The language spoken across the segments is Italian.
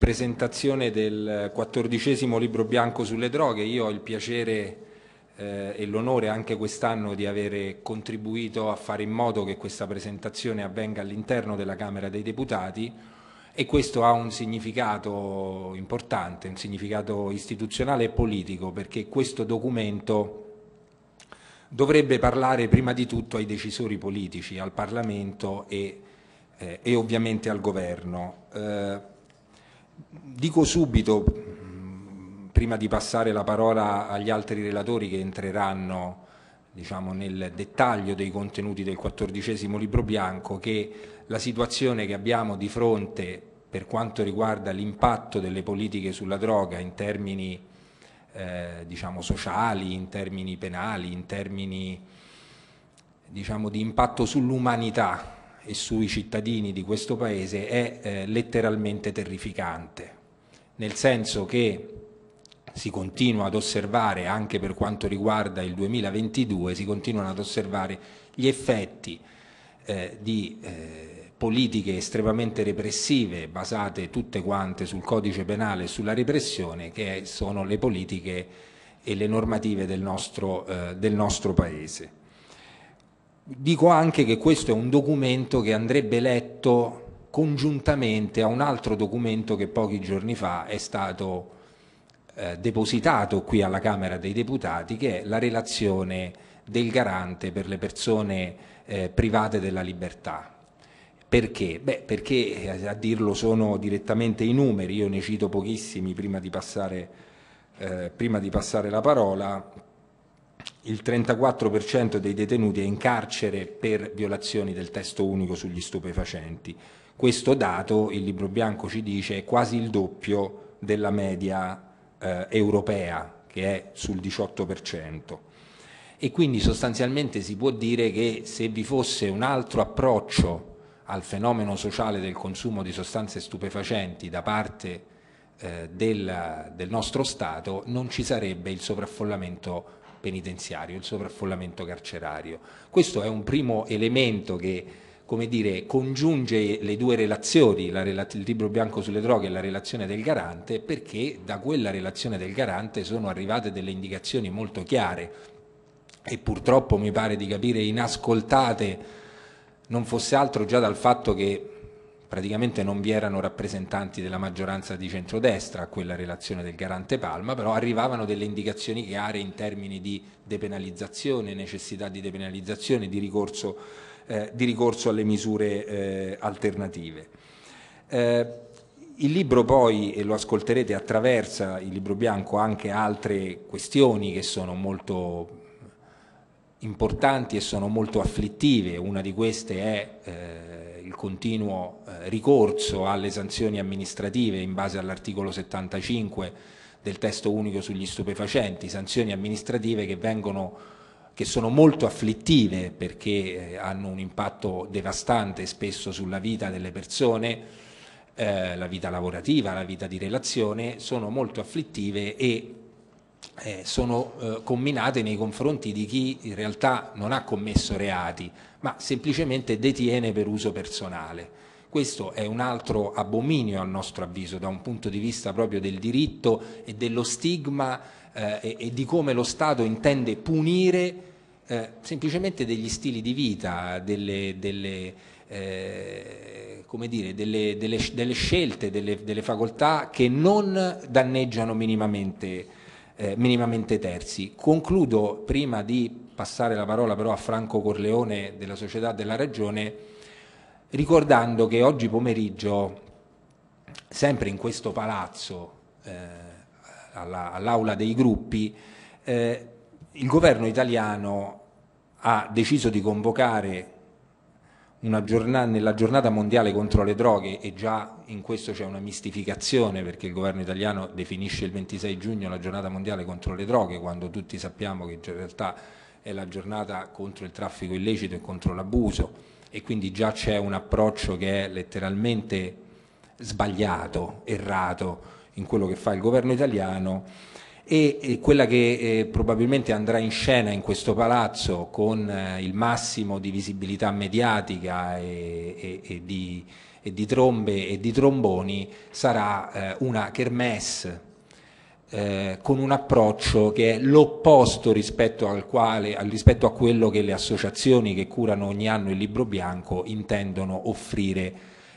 presentazione del quattordicesimo libro bianco sulle droghe. Io ho il piacere eh, e l'onore anche quest'anno di avere contribuito a fare in modo che questa presentazione avvenga all'interno della Camera dei Deputati e questo ha un significato importante, un significato istituzionale e politico perché questo documento dovrebbe parlare prima di tutto ai decisori politici, al Parlamento e, eh, e ovviamente al Governo. Eh, dico subito, mm, prima di passare la parola agli altri relatori che entreranno diciamo, nel dettaglio dei contenuti del quattordicesimo libro bianco, che la situazione che abbiamo di fronte per quanto riguarda l'impatto delle politiche sulla droga in termini eh, diciamo, sociali, in termini penali, in termini diciamo, di impatto sull'umanità e sui cittadini di questo paese è eh, letteralmente terrificante, nel senso che si continua ad osservare, anche per quanto riguarda il 2022, si continuano ad osservare gli effetti eh, di eh, politiche estremamente repressive, basate tutte quante sul codice penale e sulla repressione, che sono le politiche e le normative del nostro, eh, del nostro Paese dico anche che questo è un documento che andrebbe letto congiuntamente a un altro documento che pochi giorni fa è stato eh, depositato qui alla Camera dei Deputati, che è la relazione del garante per le persone eh, private della libertà. Perché? Beh, perché eh, a dirlo sono direttamente i numeri, io ne cito pochissimi prima di passare, eh, prima di passare la parola il 34% dei detenuti è in carcere per violazioni del testo unico sugli stupefacenti. Questo dato, il libro bianco ci dice, è quasi il doppio della media eh, europea, che è sul 18%. E quindi sostanzialmente si può dire che se vi fosse un altro approccio al fenomeno sociale del consumo di sostanze stupefacenti da parte eh, del, del nostro Stato, non ci sarebbe il sovraffollamento penitenziario, il sovraffollamento carcerario. Questo è un primo elemento che come dire, congiunge le due relazioni, rela il libro bianco sulle droghe e la relazione del garante, perché da quella relazione del garante sono arrivate delle indicazioni molto chiare e purtroppo mi pare di capire inascoltate, non fosse altro già dal fatto che praticamente non vi erano rappresentanti della maggioranza di centrodestra a quella relazione del garante Palma, però arrivavano delle indicazioni chiare in termini di depenalizzazione, necessità di depenalizzazione, di ricorso, eh, di ricorso alle misure eh, alternative. Eh, il libro poi, e lo ascolterete, attraversa il libro bianco anche altre questioni che sono molto importanti e sono molto afflittive. Una di queste è eh, il continuo eh, ricorso alle sanzioni amministrative in base all'articolo 75 del testo unico sugli stupefacenti, sanzioni amministrative che vengono che sono molto afflittive perché eh, hanno un impatto devastante spesso sulla vita delle persone, eh, la vita lavorativa, la vita di relazione, sono molto afflittive e eh, sono eh, comminate nei confronti di chi in realtà non ha commesso reati, ma semplicemente detiene per uso personale. Questo è un altro abominio a nostro avviso da un punto di vista proprio del diritto e dello stigma eh, e, e, di come lo Stato intende punire eh, semplicemente degli stili di vita, delle, delle eh, come dire, delle, delle, delle scelte, delle, delle, facoltà che non danneggiano minimamente eh, minimamente terzi. Concludo prima di passare la parola però a Franco Corleone della Società della Regione, ricordando che oggi pomeriggio sempre in questo palazzo eh, alla, all'aula dei gruppi eh, il governo italiano ha deciso di convocare Giornata, nella giornata mondiale contro le droghe e già in questo c'è una mistificazione perché il governo italiano definisce il 26 giugno la giornata mondiale contro le droghe quando tutti sappiamo che in realtà è la giornata contro il traffico illecito e contro l'abuso e quindi già c'è un approccio che è letteralmente sbagliato, errato in quello che fa il governo italiano e, quella che eh, probabilmente andrà in scena in questo palazzo con eh, il massimo di visibilità mediatica e, e, di, e, di, trombe e di tromboni sarà eh, una kermesse eh, con un approccio che è l'opposto rispetto, al quale, rispetto a quello che le associazioni che curano ogni anno il libro bianco intendono offrire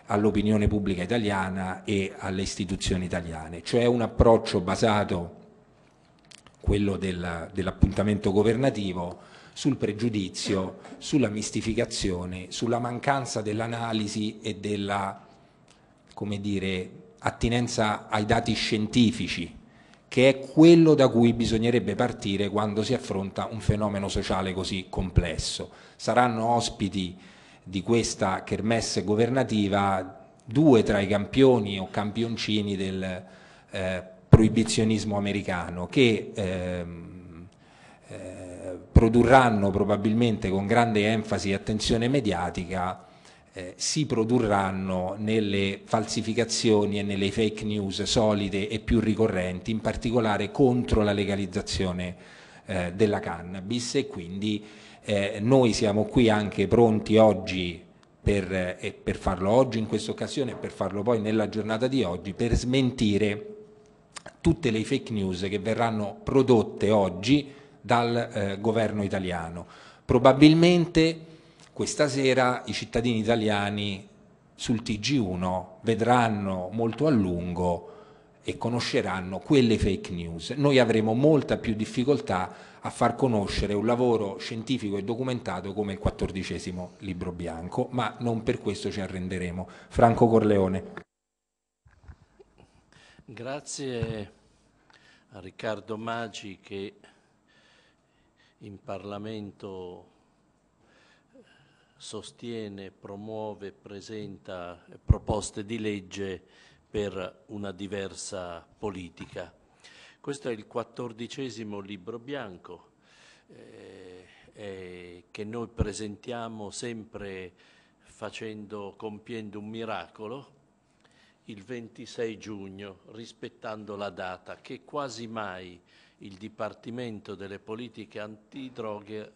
all'opinione pubblica italiana e alle istituzioni italiane, cioè un approccio basato quello della, dell'appuntamento governativo, sul pregiudizio, sulla mistificazione, sulla mancanza dell'analisi e della dire, attinenza ai dati scientifici, che è quello da cui bisognerebbe partire quando si affronta un fenomeno sociale così complesso. Saranno ospiti di questa kermesse governativa due tra i campioni o campioncini del eh, proibizionismo americano che ehm, eh, produrranno probabilmente con grande enfasi e attenzione mediatica eh, si produrranno nelle falsificazioni e nelle fake news solide e più ricorrenti, in particolare contro la legalizzazione eh, della cannabis e quindi eh, noi siamo qui anche pronti oggi per, eh, per farlo oggi in questa occasione e per farlo poi nella giornata di oggi per smentire tutte le fake news che verranno prodotte oggi dal eh, governo italiano. Probabilmente questa sera i cittadini italiani sul TG1 vedranno molto a lungo e conosceranno quelle fake news. Noi avremo molta più difficoltà a far conoscere un lavoro scientifico e documentato come il quattordicesimo libro bianco, ma non per questo ci arrenderemo. Franco Corleone. Grazie a Riccardo Maggi che in Parlamento eh, sostiene, promuove, presenta proposte di legge per una diversa politica. Questo è il quattordicesimo libro bianco eh, eh, che noi presentiamo sempre facendo, compiendo un miracolo, il 26 giugno, rispettando la data che quasi mai il Dipartimento delle politiche antidroghe eh,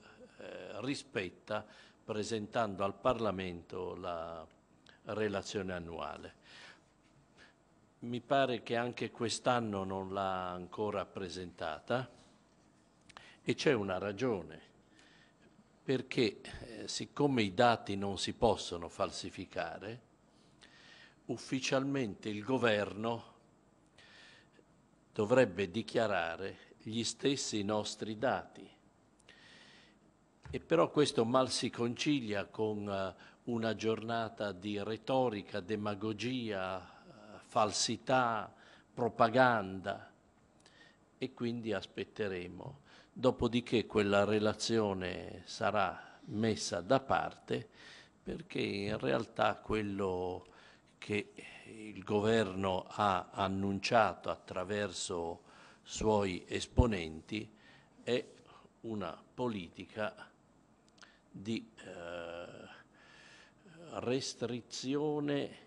rispetta presentando al Parlamento la relazione annuale. Mi pare che anche quest'anno non l'ha ancora presentata e c'è una ragione, perché eh, siccome i dati non si possono falsificare, ufficialmente il governo dovrebbe dichiarare gli stessi nostri dati. E però questo mal si concilia con eh, una giornata di retorica, demagogia, eh, falsità, propaganda e quindi aspetteremo. Dopodiché quella relazione sarà messa da parte perché in realtà quello che il governo ha annunciato attraverso suoi esponenti è una politica di eh, restrizione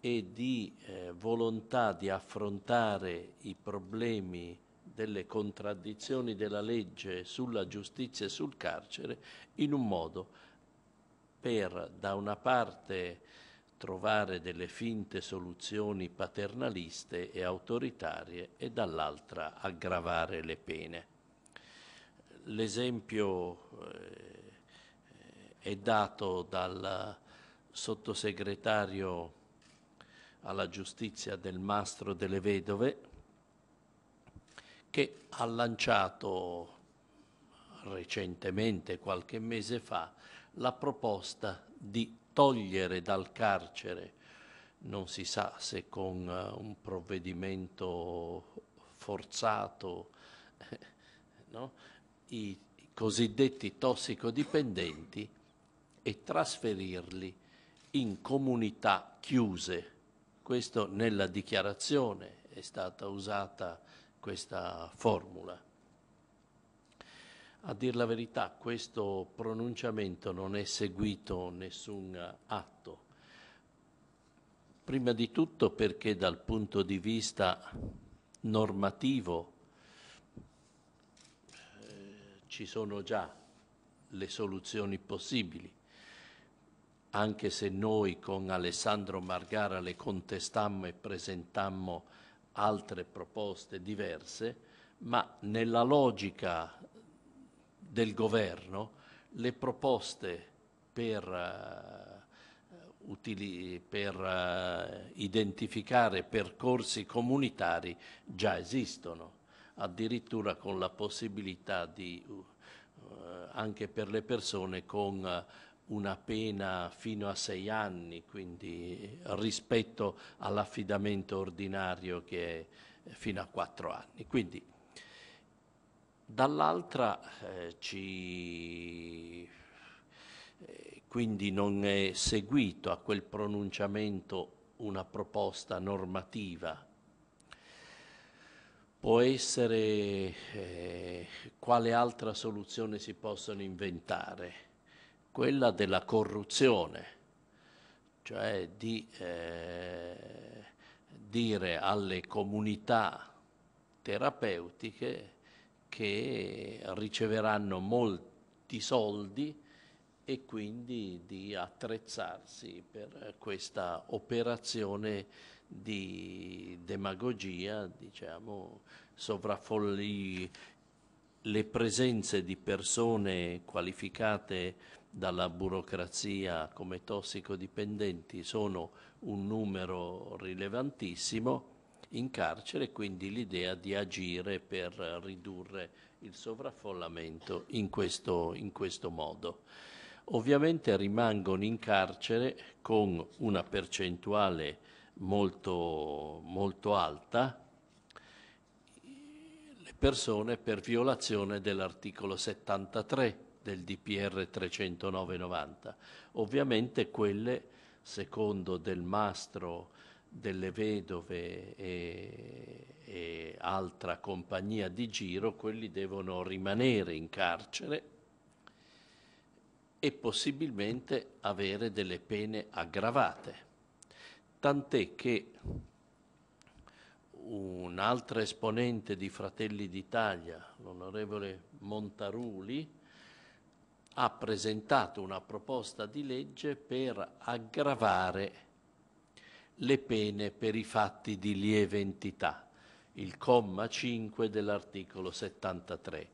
e di eh, volontà di affrontare i problemi delle contraddizioni della legge sulla giustizia e sul carcere in un modo per da una parte trovare delle finte soluzioni paternaliste e autoritarie e dall'altra aggravare le pene. L'esempio eh, è dato dal sottosegretario alla giustizia del mastro delle vedove che ha lanciato recentemente, qualche mese fa, la proposta di togliere dal carcere, non si sa se con eh, un provvedimento forzato, no? i cosiddetti tossicodipendenti e trasferirli in comunità chiuse. Questo nella dichiarazione è stata usata questa formula. A dir la verità, questo pronunciamento non è seguito nessun atto. Prima di tutto perché dal punto di vista normativo eh, ci sono già le soluzioni possibili, anche se noi con Alessandro Margara le contestammo e presentammo altre proposte diverse, ma nella logica del governo le proposte per, uh, utili, per uh, identificare percorsi comunitari già esistono, addirittura con la possibilità di, uh, anche per le persone con una pena fino a sei anni, quindi rispetto all'affidamento ordinario che è fino a quattro anni. Quindi, dall'altra eh, ci, eh, quindi non è seguito a quel pronunciamento una proposta normativa. Può essere eh, quale altra soluzione si possono inventare? Quella della corruzione, cioè di eh, dire alle comunità terapeutiche che riceveranno molti soldi e quindi di attrezzarsi per questa operazione di demagogia, diciamo, sovraffolli le presenze di persone qualificate dalla burocrazia come tossicodipendenti sono un numero rilevantissimo in carcere, quindi l'idea di agire per ridurre il sovraffollamento in questo, in questo modo. Ovviamente rimangono in carcere con una percentuale molto, molto alta le persone per violazione dell'articolo 73 del DPR 309-90. Ovviamente quelle, secondo Del Mastro delle vedove e, e altra compagnia di giro, quelli devono rimanere in carcere e possibilmente avere delle pene aggravate. Tant'è che un altro esponente di Fratelli d'Italia, l'onorevole Montaruli, ha presentato una proposta di legge per aggravare le pene per i fatti di lieve entità, il comma 5 dell'articolo 73,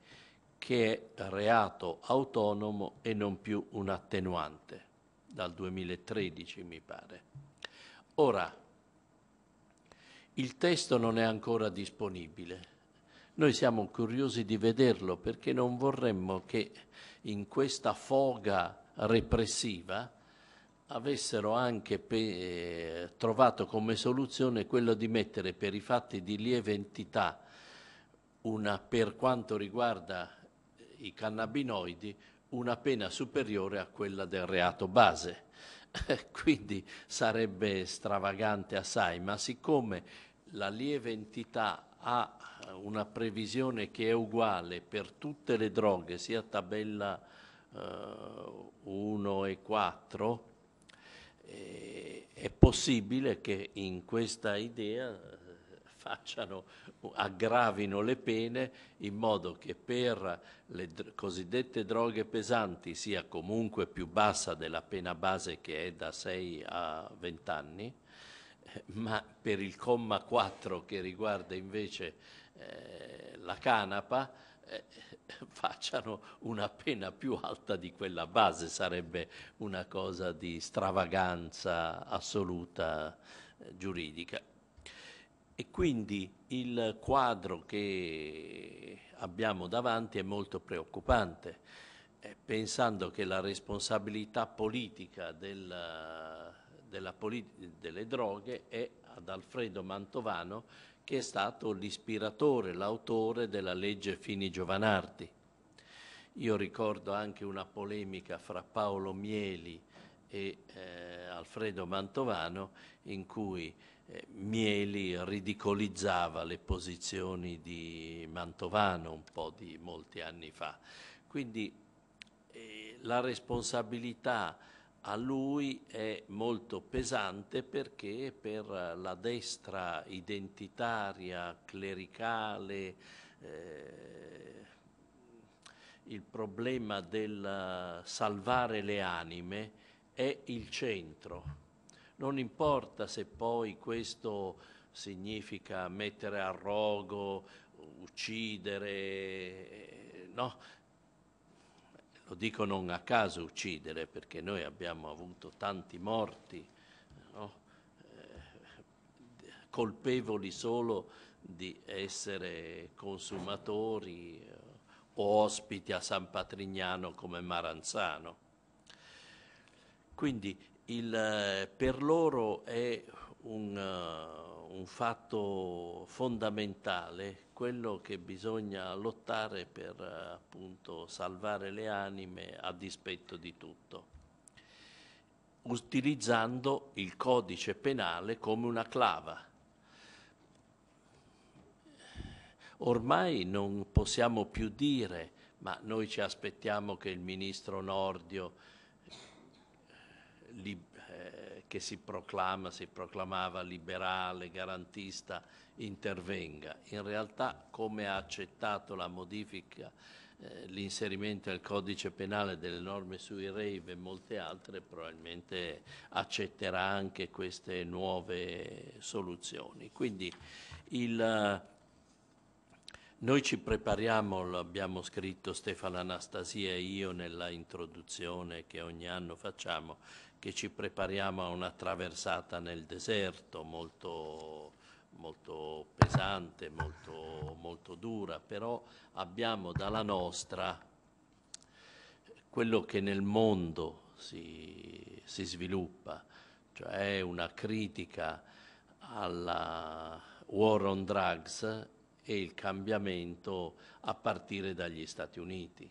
che è reato autonomo e non più un attenuante, dal 2013 mi pare. Ora, il testo non è ancora disponibile. Noi siamo curiosi di vederlo perché non vorremmo che in questa foga repressiva avessero anche pe- eh, trovato come soluzione quello di mettere per i fatti di lieve entità una, per quanto riguarda eh, i cannabinoidi una pena superiore a quella del reato base. Quindi sarebbe stravagante assai, ma siccome la lieve entità ha eh, una previsione che è uguale per tutte le droghe, sia tabella eh, 1 e 4, eh, è possibile che in questa idea eh, facciano, aggravino le pene in modo che per le cosiddette droghe pesanti sia comunque più bassa della pena base che è da 6 a 20 anni, eh, ma per il comma 4 che riguarda invece eh, la canapa eh, facciano una pena più alta di quella base, sarebbe una cosa di stravaganza assoluta eh, giuridica. E quindi il quadro che abbiamo davanti è molto preoccupante, eh, pensando che la responsabilità politica del, della politi delle droghe è ad Alfredo Mantovano che è stato l'ispiratore, l'autore della legge Fini-Giovanardi. Io ricordo anche una polemica fra Paolo Mieli e eh, Alfredo Mantovano in cui eh, Mieli ridicolizzava le posizioni di Mantovano un po' di molti anni fa. Quindi eh, la responsabilità a lui è molto pesante perché per la destra identitaria, clericale, eh, il problema del salvare le anime è il centro. Non importa se poi questo significa mettere a rogo, uccidere, eh, no? dico non a caso uccidere, perché noi abbiamo avuto tanti morti, no? eh, colpevoli solo di essere consumatori eh, o ospiti a San Patrignano come Maranzano. Quindi il, eh, per loro è un, uh, un fatto fondamentale quello che bisogna lottare per appunto salvare le anime a dispetto di tutto, utilizzando il codice penale come una clava. Ormai non possiamo più dire, ma noi ci aspettiamo che il ministro Nordio li, eh, che si proclama, si proclamava liberale, garantista, intervenga. In realtà, come ha accettato la modifica, eh, l'inserimento al codice penale delle norme sui rave e molte altre, probabilmente accetterà anche queste nuove soluzioni. Quindi il, noi ci prepariamo, l'abbiamo scritto Stefano Anastasia e io nella introduzione che ogni anno facciamo, che ci prepariamo a una traversata nel deserto molto molto pesante, molto, molto dura, però abbiamo dalla nostra quello che nel mondo si, si sviluppa, cioè una critica alla war on drugs e il cambiamento a partire dagli Stati Uniti.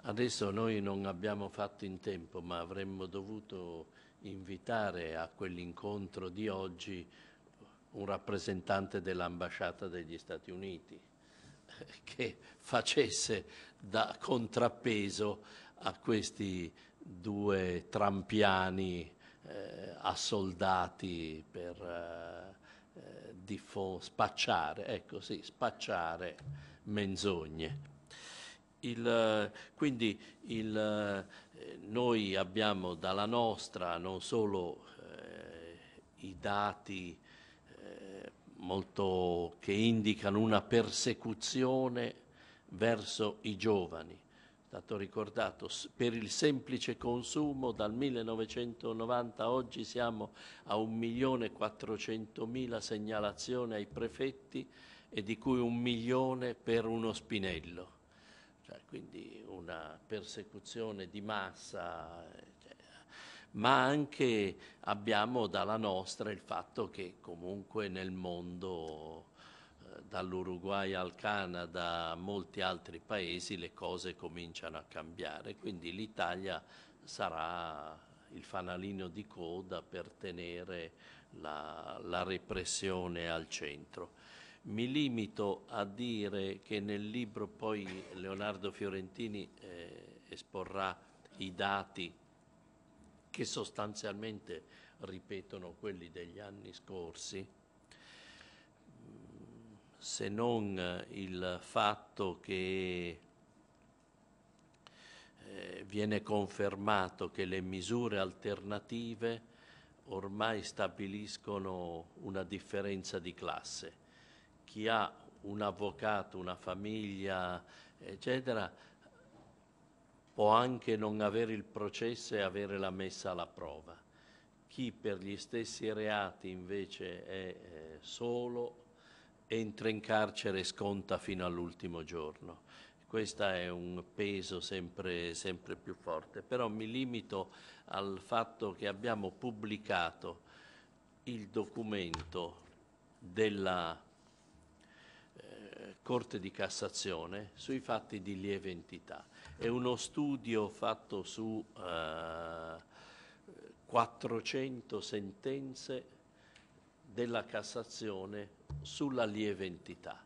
Adesso noi non abbiamo fatto in tempo, ma avremmo dovuto invitare a quell'incontro di oggi un rappresentante dell'ambasciata degli Stati Uniti eh, che facesse da contrappeso a questi due trampiani eh, assoldati per eh, spacciare, ecco sì, spacciare menzogne. Il, quindi il, noi abbiamo dalla nostra non solo eh, i dati eh, molto, che indicano una persecuzione verso i giovani. È stato ricordato, per il semplice consumo dal 1990 a oggi siamo a 1.400.000 segnalazioni ai prefetti e di cui un milione per uno spinello cioè, quindi una persecuzione di massa, cioè, ma anche abbiamo dalla nostra il fatto che comunque nel mondo eh, dall'Uruguay al Canada, a molti altri paesi, le cose cominciano a cambiare, quindi l'Italia sarà il fanalino di coda per tenere la, la repressione al centro. Mi limito a dire che nel libro poi Leonardo Fiorentini eh, esporrà i dati che sostanzialmente ripetono quelli degli anni scorsi, se non eh, il fatto che eh, viene confermato che le misure alternative ormai stabiliscono una differenza di classe chi ha un avvocato, una famiglia, eccetera, può anche non avere il processo e avere la messa alla prova. Chi per gli stessi reati invece è eh, solo entra in carcere e sconta fino all'ultimo giorno. Questo è un peso sempre, sempre più forte, però mi limito al fatto che abbiamo pubblicato il documento della Corte di Cassazione sui fatti di lieve entità. È uno studio fatto su eh, 400 sentenze della Cassazione sulla lieve entità.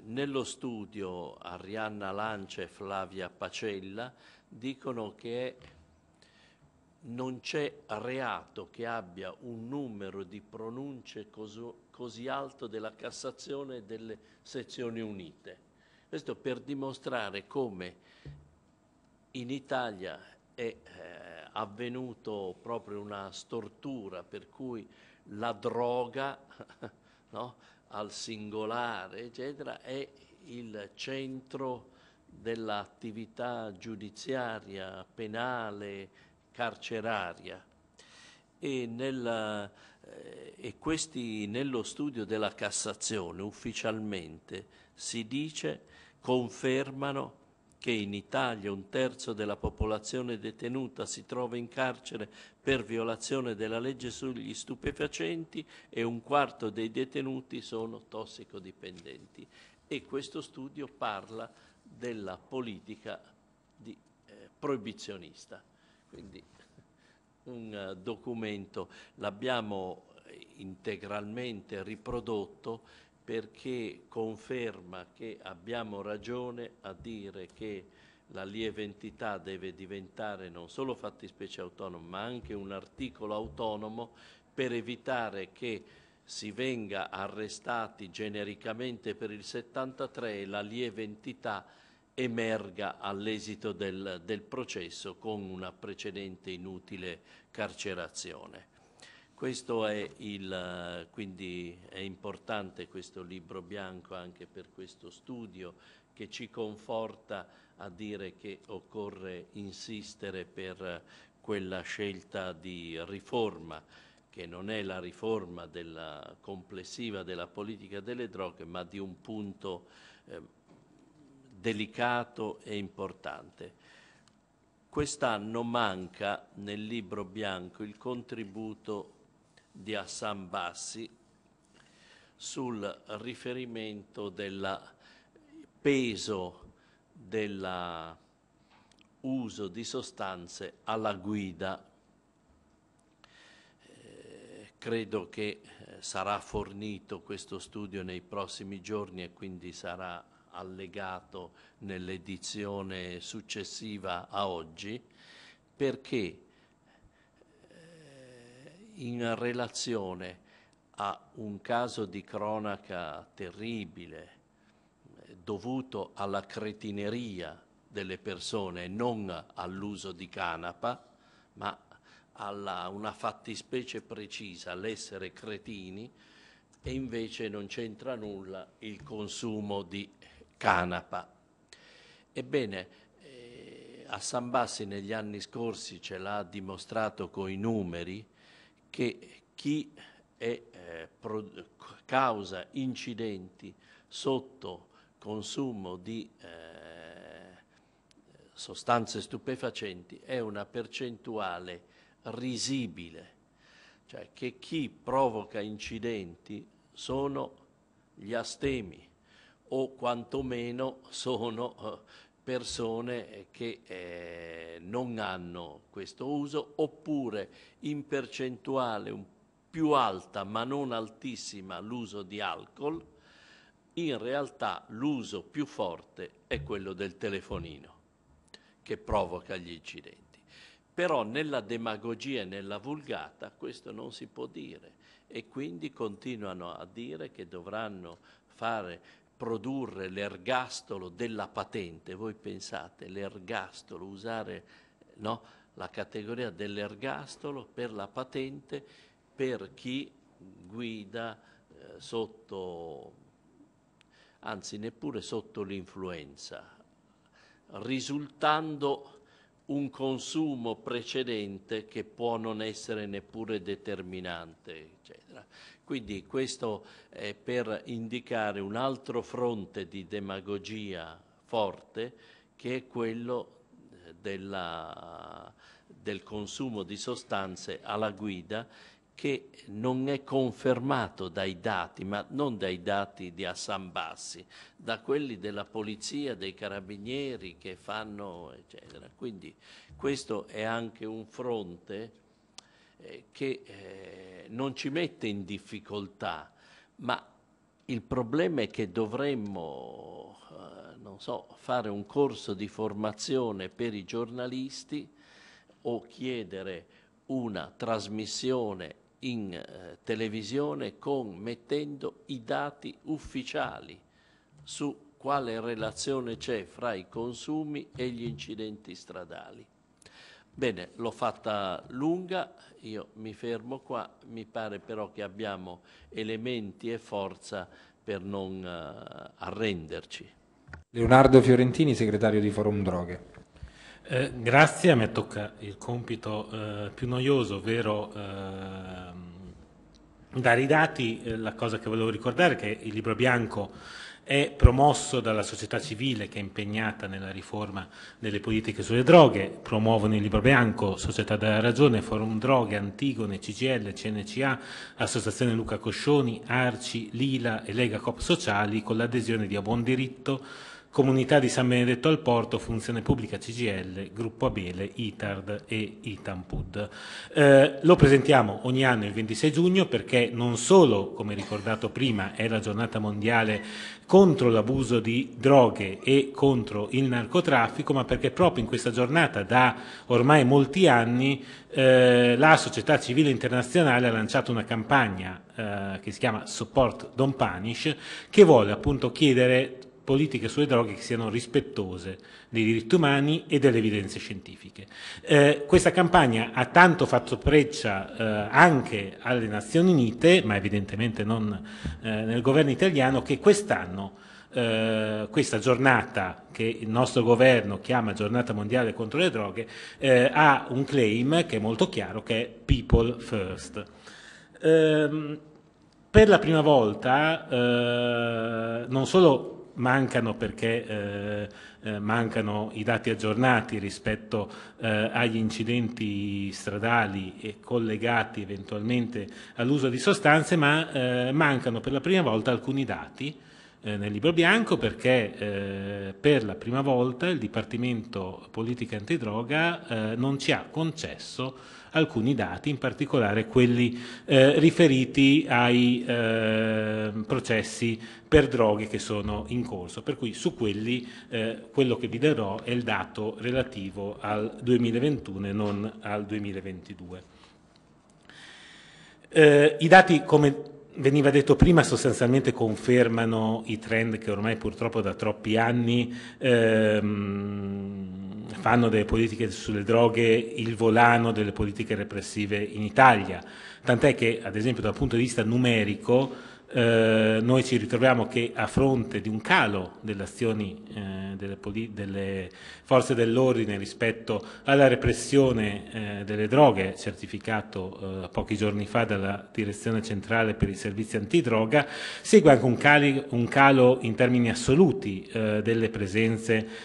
Nello studio Arianna Lancia e Flavia Pacella dicono che non c'è reato che abbia un numero di pronunce così così alto della Cassazione e delle sezioni unite. Questo per dimostrare come in Italia è eh, avvenuto proprio una stortura per cui la droga no, al singolare eccetera, è il centro dell'attività giudiziaria, penale, carceraria. E nel eh, e questi nello studio della Cassazione ufficialmente si dice confermano che in Italia un terzo della popolazione detenuta si trova in carcere per violazione della legge sugli stupefacenti e un quarto dei detenuti sono tossicodipendenti. E questo studio parla della politica di, eh, proibizionista. Quindi un eh, documento, l'abbiamo integralmente riprodotto perché conferma che abbiamo ragione a dire che la lieve entità deve diventare non solo fattispecie autonoma ma anche un articolo autonomo per evitare che si venga arrestati genericamente per il 73 e la lieve entità emerga all'esito del, del, processo con una precedente inutile carcerazione. Questo è il, quindi è importante questo libro bianco anche per questo studio che ci conforta a dire che occorre insistere per quella scelta di riforma che non è la riforma della, complessiva della politica delle droghe ma di un punto eh, delicato e importante. Quest'anno manca nel libro bianco il contributo di Hassan Bassi sul riferimento del peso dell'uso di sostanze alla guida. Eh, credo che eh, sarà fornito questo studio nei prossimi giorni e quindi sarà allegato nell'edizione successiva a oggi, perché eh, in relazione a un caso di cronaca terribile dovuto alla cretineria delle persone, non all'uso di canapa, ma a una fattispecie precisa, l'essere cretini, e invece non c'entra nulla il consumo di canapa. Ebbene, eh, a San Bassi negli anni scorsi ce l'ha dimostrato con i numeri che chi è, eh, causa incidenti sotto consumo di eh, sostanze stupefacenti è una percentuale risibile, cioè che chi provoca incidenti sono gli astemi, o quantomeno sono eh, persone che eh, non hanno questo uso oppure in percentuale più alta ma non altissima l'uso di alcol, in realtà l'uso più forte è quello del telefonino che provoca gli incidenti. Però nella demagogia e nella vulgata questo non si può dire e quindi continuano a dire che dovranno fare produrre l'ergastolo della patente, voi pensate l'ergastolo, usare no, la categoria dell'ergastolo per la patente per chi guida eh, sotto, anzi neppure sotto l'influenza, risultando un consumo precedente che può non essere neppure determinante, eccetera. Quindi questo è per indicare un altro fronte di demagogia forte che è quello eh, della, del consumo di sostanze alla guida che non è confermato dai dati, ma non dai dati di Assambassi, da quelli della polizia, dei carabinieri che fanno, eccetera. Quindi questo è anche un fronte eh, che eh, non ci mette in difficoltà, ma il problema è che dovremmo, eh, non so, fare un corso di formazione per i giornalisti o chiedere una trasmissione in televisione con, mettendo i dati ufficiali su quale relazione c'è fra i consumi e gli incidenti stradali. Bene, l'ho fatta lunga, io mi fermo qua, mi pare però che abbiamo elementi e forza per non uh, arrenderci. Leonardo Fiorentini, segretario di Forum Droghe. Eh, grazie, a me tocca il compito eh, più noioso, ovvero eh, dare i dati. Eh, la cosa che volevo ricordare è che il libro bianco è promosso dalla società civile che è impegnata nella riforma delle politiche sulle droghe, promuovono il Libro Bianco, Società della Ragione, Forum Droghe, Antigone, CGL, CNCA, Associazione Luca Coscioni, Arci, Lila e Lega Cop Sociali con l'adesione di A Buon Diritto, Comunità di San Benedetto al Porto, Funzione Pubblica CGL, Gruppo Abele, ITARD e ITAMPUD. Eh, lo presentiamo ogni anno il 26 giugno perché non solo, come ricordato prima, è la giornata mondiale contro l'abuso di droghe e contro il narcotraffico, ma perché proprio in questa giornata da ormai molti anni eh, la società civile internazionale ha lanciato una campagna eh, che si chiama Support Don't Punish che vuole appunto chiedere politiche sulle droghe che siano rispettose dei diritti umani e delle evidenze scientifiche. Eh, questa campagna ha tanto fatto preccia eh, anche alle Nazioni Unite, ma evidentemente non eh, nel governo italiano, che quest'anno eh, questa giornata che il nostro governo chiama giornata mondiale contro le droghe eh, ha un claim che è molto chiaro che è People First. Ehm, per la prima volta eh, non solo mancano perché eh, eh, mancano i dati aggiornati rispetto eh, agli incidenti stradali e collegati eventualmente all'uso di sostanze, ma eh, mancano per la prima volta alcuni dati eh, nel libro bianco perché eh, per la prima volta il Dipartimento Politica Antidroga non ci ha concesso alcuni dati, in particolare quelli eh, riferiti ai eh, processi per droghe che sono in corso, per cui su quelli eh, quello che vi darò è il dato relativo al 2021 e non al 2022. Eh, I dati, come veniva detto prima, sostanzialmente confermano i trend che ormai purtroppo da troppi anni ehm, fanno delle politiche sulle droghe il volano delle politiche repressive in Italia, tant'è che ad esempio dal punto di vista numerico eh, noi ci ritroviamo che a fronte di un calo delle azioni eh, delle, delle, forze dell'ordine rispetto alla repressione eh, delle droghe, certificato eh, pochi giorni fa dalla Direzione Centrale per i Servizi Antidroga, segue anche un, cali, un calo in termini assoluti eh, delle presenze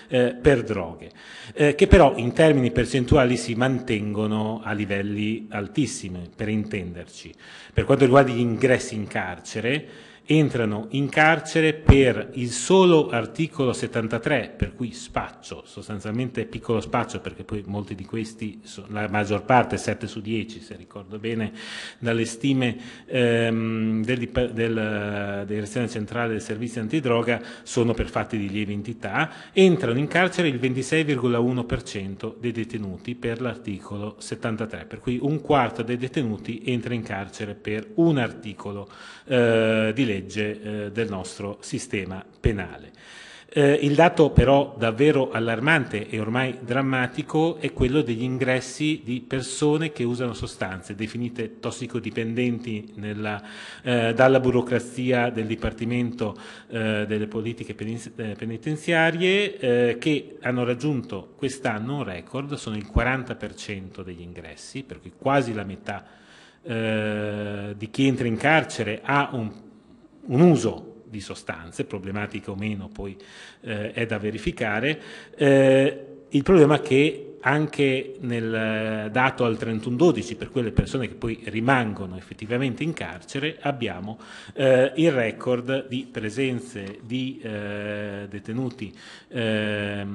per droghe, che però in termini percentuali si mantengono a livelli altissimi, per intenderci. Per quanto riguarda gli ingressi in carcere, entrano in carcere per il solo articolo 73, per cui spaccio, sostanzialmente piccolo spaccio, perché poi molti di questi, la maggior parte, 7 su 10, se ricordo bene, dalle stime ehm, del, del, della Direzione Centrale del servizio Antidroga, sono per fatti di lieve entità, entrano in carcere il 26,1% dei detenuti per l'articolo 73, per cui un quarto dei detenuti entra in carcere per un articolo eh, di legge eh, del nostro sistema penale. Eh, il dato però davvero allarmante e ormai drammatico è quello degli ingressi di persone che usano sostanze definite tossicodipendenti nella, eh, dalla burocrazia del Dipartimento eh, delle politiche eh, penitenziarie eh, che hanno raggiunto quest'anno un record, sono il 40% degli ingressi, per cui quasi la metà eh, di chi entra in carcere ha un, un uso di sostanze, problematiche o meno poi eh, è da verificare, eh, il problema è che anche nel eh, dato al 31-12 per quelle persone che poi rimangono effettivamente in carcere abbiamo eh, il record di presenze di eh, detenuti eh,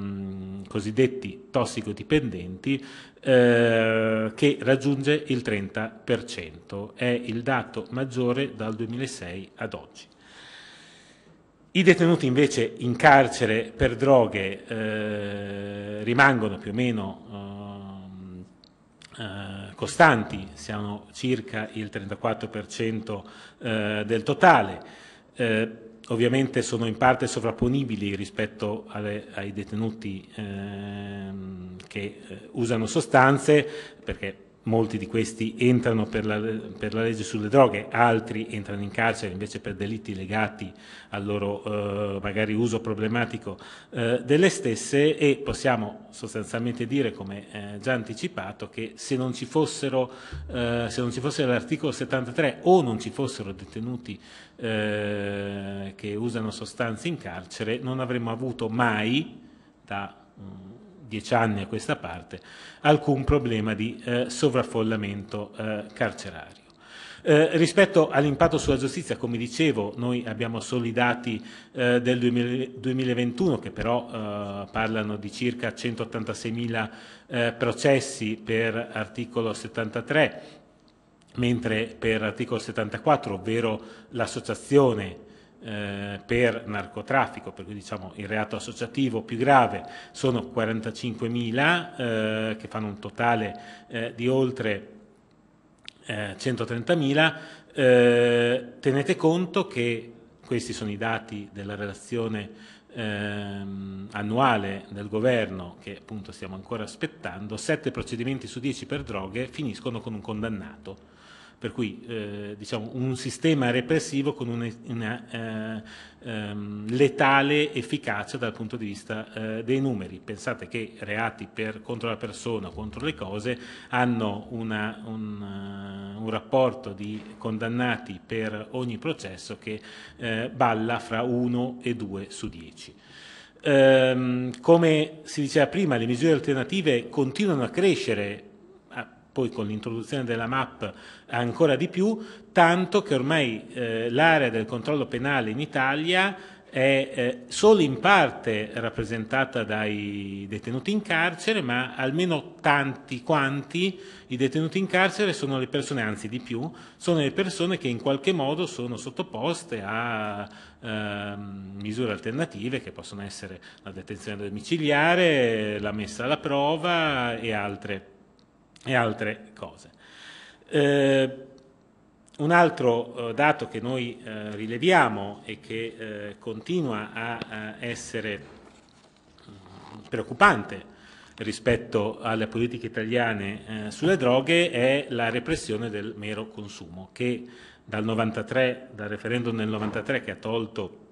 cosiddetti tossicodipendenti eh, che raggiunge il 30%, è il dato maggiore dal 2006 ad oggi. I detenuti invece in carcere per droghe eh, rimangono più o meno ehm, eh, costanti, siamo circa il 34% eh, del totale. Eh, ovviamente sono in parte sovrapponibili rispetto alle, ai detenuti ehm, che eh, usano sostanze perché molti di questi entrano per la, per la, legge sulle droghe, altri entrano in carcere invece per delitti legati al loro eh, magari uso problematico eh, delle stesse e possiamo sostanzialmente dire, come eh, già anticipato, che se non ci fossero, eh, fosse l'articolo 73 o non ci fossero detenuti eh, che usano sostanze in carcere, non avremmo avuto mai da dieci anni a questa parte alcun problema di eh, sovraffollamento eh, carcerario. Eh, rispetto all'impatto sulla giustizia, come dicevo, noi abbiamo solo i dati eh, del 2021 che però eh, parlano di circa 186 mila eh, processi per articolo 73, mentre per articolo 74, ovvero l'associazione eh, per narcotraffico, per cui diciamo il reato associativo più grave sono 45.000 eh, che fanno un totale eh, di oltre 130.000. Eh, eh, tenete conto che questi sono i dati della relazione ehm, annuale del governo che appunto stiamo ancora aspettando, 7 procedimenti su 10 per droghe finiscono con un condannato per cui eh, diciamo, un sistema repressivo con una, una eh, ehm, letale efficacia dal punto di vista eh, dei numeri. Pensate che reati per, contro la persona, contro le cose, hanno una, un, eh, un, rapporto di condannati per ogni processo che eh, balla fra 1 e 2 su 10 ehm, come si diceva prima, le misure alternative continuano a crescere poi con l'introduzione della MAP ancora di più, tanto che ormai eh, l'area del controllo penale in Italia è eh, solo in parte rappresentata dai detenuti in carcere, ma almeno tanti quanti i detenuti in carcere sono le persone, anzi di più, sono le persone che in qualche modo sono sottoposte a eh, misure alternative che possono essere la detenzione domiciliare, la messa alla prova e altre e altre cose. Eh, un altro eh, dato che noi eh, rileviamo e che eh, continua a, a essere mm, preoccupante rispetto alle politiche italiane eh, sulle droghe è la repressione del mero consumo, che dal 93, dal referendum del 93 che ha tolto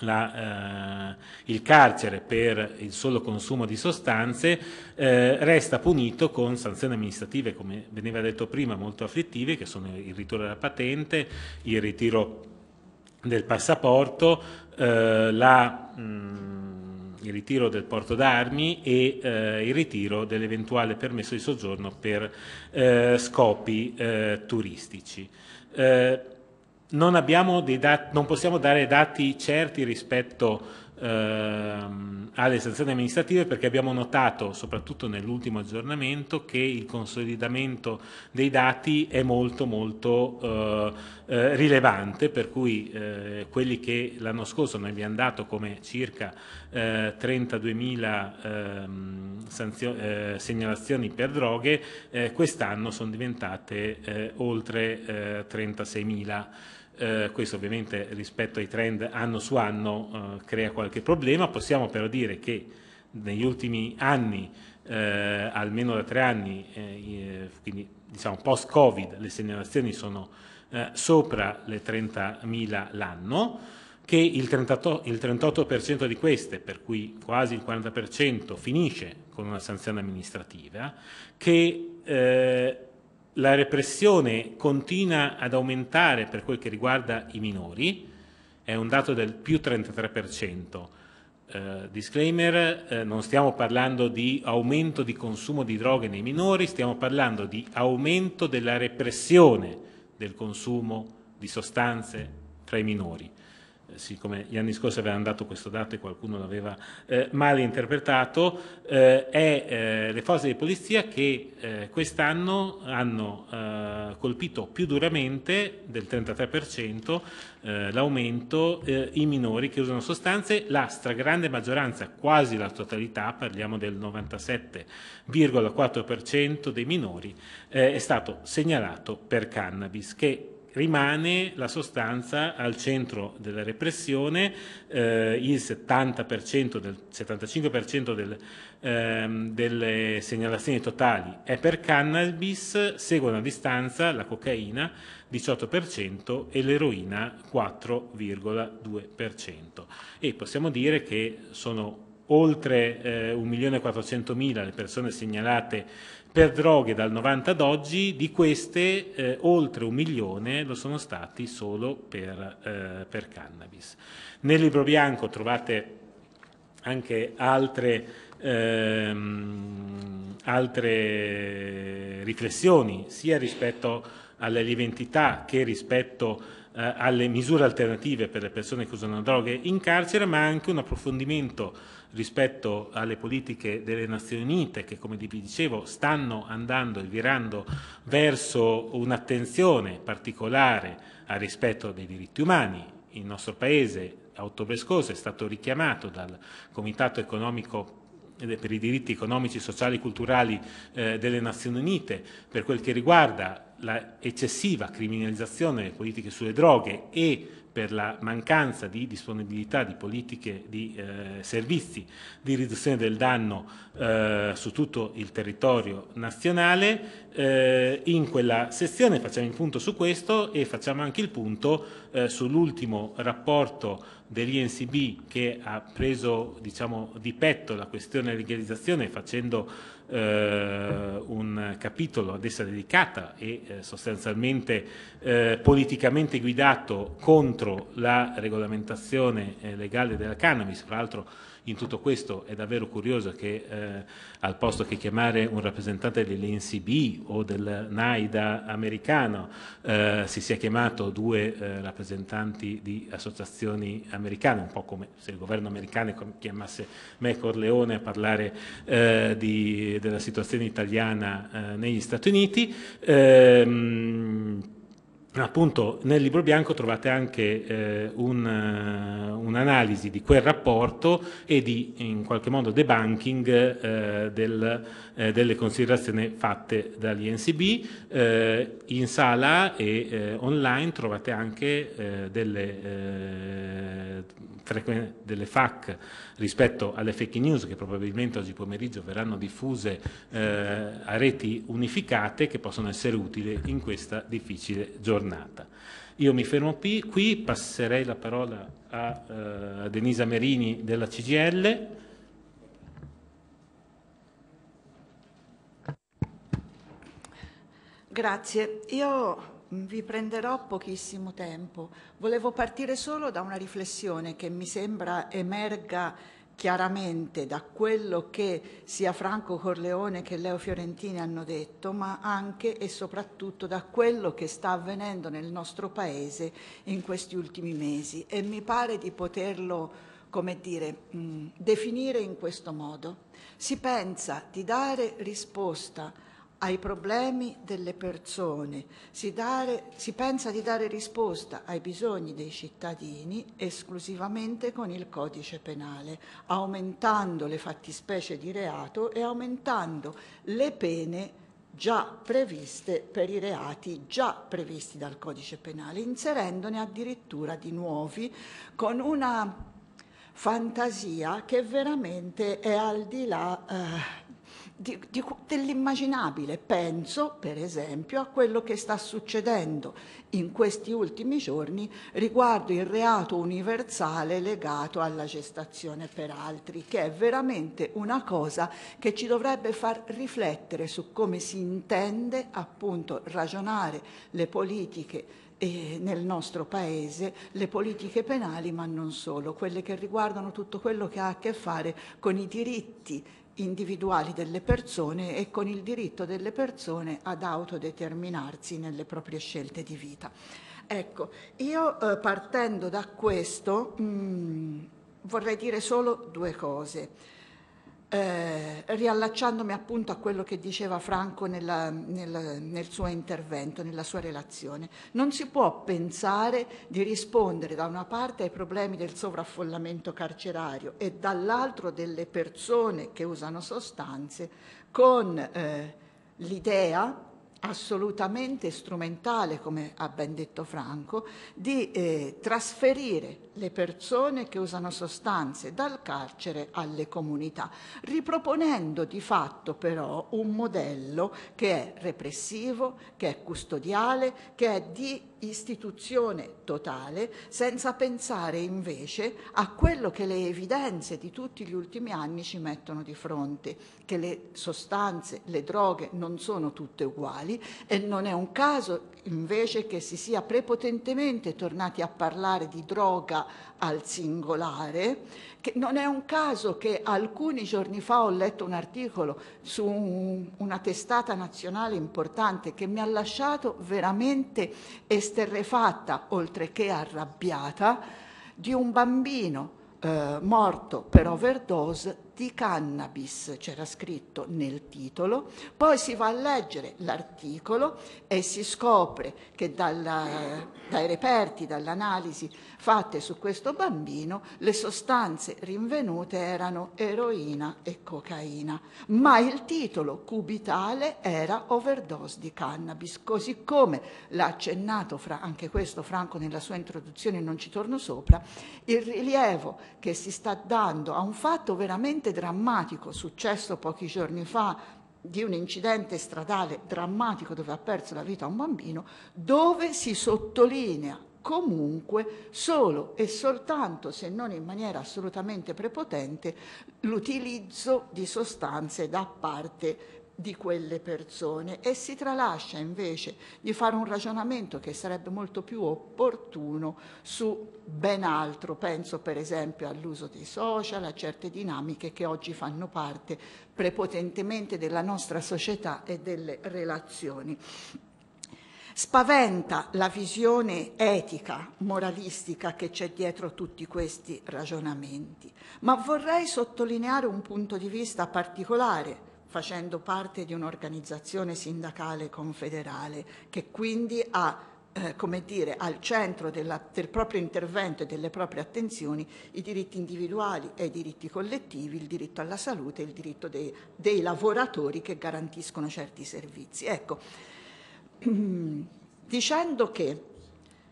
la, eh, il carcere per il solo consumo di sostanze eh, resta punito con sanzioni amministrative, come veniva detto prima, molto afflittive, che sono il ritiro della patente, il ritiro del passaporto, eh, la, mh, mm, il ritiro del porto d'armi e eh, il ritiro dell'eventuale permesso di soggiorno per eh, scopi eh, turistici non, dati, non possiamo dare dati certi rispetto ehm, alle sanzioni amministrative perché abbiamo notato, soprattutto nell'ultimo aggiornamento, che il consolidamento dei dati è molto molto eh, eh rilevante, per cui eh, quelli che l'anno scorso noi abbiamo dato come circa eh, 32.000 ehm, eh, segnalazioni per droghe, eh, quest'anno sono diventate oltre 36.000 eh, questo ovviamente rispetto ai trend anno su anno eh, crea qualche problema, possiamo però dire che negli ultimi anni, eh, almeno da tre anni, eh, eh, quindi diciamo post-Covid, le segnalazioni sono eh, sopra le 30.000 l'anno, che il 38%, il 38 di queste, per cui quasi il 40%, finisce con una sanzione amministrativa, che la repressione continua ad aumentare per quel che riguarda i minori, è un dato del più 33%. Eh, disclaimer, eh, non stiamo parlando di aumento di consumo di droghe nei minori, stiamo parlando di aumento della repressione del consumo di sostanze tra i minori. Eh, siccome gli anni scorsi avevano dato questo dato e qualcuno l'aveva eh, male interpretato, eh, è eh, le forze di polizia che eh, quest'anno hanno eh, colpito più duramente del 33% l'aumento i minori che usano sostanze, la stragrande maggioranza, quasi la totalità, parliamo del 97,4% dei minori, è stato segnalato per cannabis che rimane la sostanza al centro della repressione, eh, il 70% del, 75% del, ehm, delle segnalazioni totali è per cannabis, seguono a distanza la cocaina 18% e l'eroina 4,2%. E possiamo dire che sono oltre eh, 1.400.000 le persone segnalate per droghe dal 90 ad oggi, di queste eh, oltre un milione lo sono stati solo per, eh, per cannabis. Nel libro bianco trovate anche altre, ehm, altre riflessioni, sia rispetto alla l'identità che rispetto eh, alle misure alternative per le persone che usano droghe in carcere, ma anche un approfondimento rispetto alle politiche delle Nazioni Unite che, come vi dicevo, stanno andando e virando verso un'attenzione particolare al rispetto dei diritti umani. Il nostro Paese a ottobre scorso è stato richiamato dal Comitato economico eh, per i diritti economici, sociali e culturali eh, delle Nazioni Unite per quel che riguarda l'eccessiva criminalizzazione delle politiche sulle droghe e per la mancanza di disponibilità di politiche di eh, servizi di riduzione del danno eh, su tutto il territorio nazionale. Eh, in quella sessione facciamo il punto su questo e facciamo anche il punto eh, sull'ultimo rapporto dell'INCB che ha preso diciamo, di petto la questione legalizzazione facendo eh, un capitolo ad essa dedicata e eh, sostanzialmente eh, politicamente guidato contro la regolamentazione eh, legale della cannabis, fra l'altro in tutto questo è davvero curioso che eh, al posto che chiamare un rappresentante dell'NCB o del NAIDA americano eh, si sia chiamato due eh, rappresentanti di associazioni americane, un po' come se il governo americano chiamasse me Corleone a parlare eh, di, della situazione italiana eh, negli Stati Uniti. Ehm, appunto nel libro bianco trovate anche eh, eh un'analisi un di quel rapporto e di in qualche modo debunking eh, del, eh, delle considerazioni fatte dall'INCB. Eh, in sala e eh, online trovate anche delle, delle FAC rispetto alle fake news che probabilmente oggi pomeriggio verranno diffuse eh, a reti unificate che possono essere utili in questa difficile giornata. Io mi fermo qui, passerei la parola a eh, Denisa Merini della CGL. Grazie. Io Mm, vi prenderò pochissimo tempo. Volevo partire solo da una riflessione che mi sembra emerga chiaramente da quello che sia Franco Corleone che Leo Fiorentini hanno detto, ma anche e soprattutto da quello che sta avvenendo nel nostro Paese in questi ultimi mesi. E mi pare di poterlo come dire, mh, mm, definire in questo modo. Si pensa di dare risposta ai problemi delle persone, si, dare, si, pensa di dare risposta ai bisogni dei cittadini esclusivamente con il codice penale, aumentando le fattispecie di reato e aumentando le pene già previste per i reati già previsti dal codice penale, inserendone addirittura di nuovi con una fantasia che veramente è al di là... Eh, di, di, dell'immaginabile. Penso, per esempio, a quello che sta succedendo in questi ultimi giorni riguardo il reato universale legato alla gestazione per altri, che è veramente una cosa che ci dovrebbe far riflettere su come si intende appunto ragionare le politiche eh, nel nostro paese le politiche penali, ma non solo, quelle che riguardano tutto quello che ha a che fare con i diritti individuali delle persone e con il diritto delle persone ad autodeterminarsi nelle proprie scelte di vita. Ecco, io eh, partendo da questo mh, mm, vorrei dire solo due cose eh, riallacciandomi appunto a quello che diceva Franco nella, nel, nel, suo intervento, nella sua relazione, non si può pensare di rispondere da una parte ai problemi del sovraffollamento carcerario e dall'altro delle persone che usano sostanze con eh, l'idea assolutamente strumentale, come ha ben detto Franco, di eh, trasferire le persone che usano sostanze dal carcere alle comunità, riproponendo di fatto però un modello che è repressivo, che è custodiale, che è di istituzione totale, senza pensare invece a quello che le evidenze di tutti gli ultimi anni ci mettono di fronte, che le sostanze, le droghe non sono tutte uguali, mondiali e non è un caso invece che si sia prepotentemente tornati a parlare di droga al singolare, non è un caso che alcuni giorni fa ho letto un articolo su una testata nazionale importante che mi ha lasciato veramente esterrefatta, oltre che arrabbiata, di un bambino eh, morto per overdose di cannabis, c'era scritto nel titolo, poi si va a leggere l'articolo e si scopre che dalla, dai reperti, dall'analisi fatte su questo bambino, le sostanze rinvenute erano eroina e cocaina, ma il titolo cubitale era overdose di cannabis, così come l'ha accennato fra, anche questo Franco nella sua introduzione, non ci torno sopra, il rilievo che si sta dando a un fatto veramente drammatico successo pochi giorni fa di un incidente stradale drammatico dove ha perso la vita un bambino, dove si sottolinea comunque solo e soltanto, se non in maniera assolutamente prepotente, l'utilizzo di sostanze da parte di quelle persone e si tralascia invece di fare un ragionamento che sarebbe molto più opportuno su ben altro, penso per esempio all'uso dei social, a certe dinamiche che oggi fanno parte prepotentemente della nostra società e delle relazioni. Spaventa la visione etica, moralistica che c'è dietro tutti questi ragionamenti, ma vorrei sottolineare un punto di vista particolare facendo parte di un'organizzazione sindacale confederale che quindi ha eh, come dire, al centro della, del proprio intervento e delle proprie attenzioni i diritti individuali e i diritti collettivi, il diritto alla salute e il diritto dei, dei lavoratori che garantiscono certi servizi. Ecco, dicendo che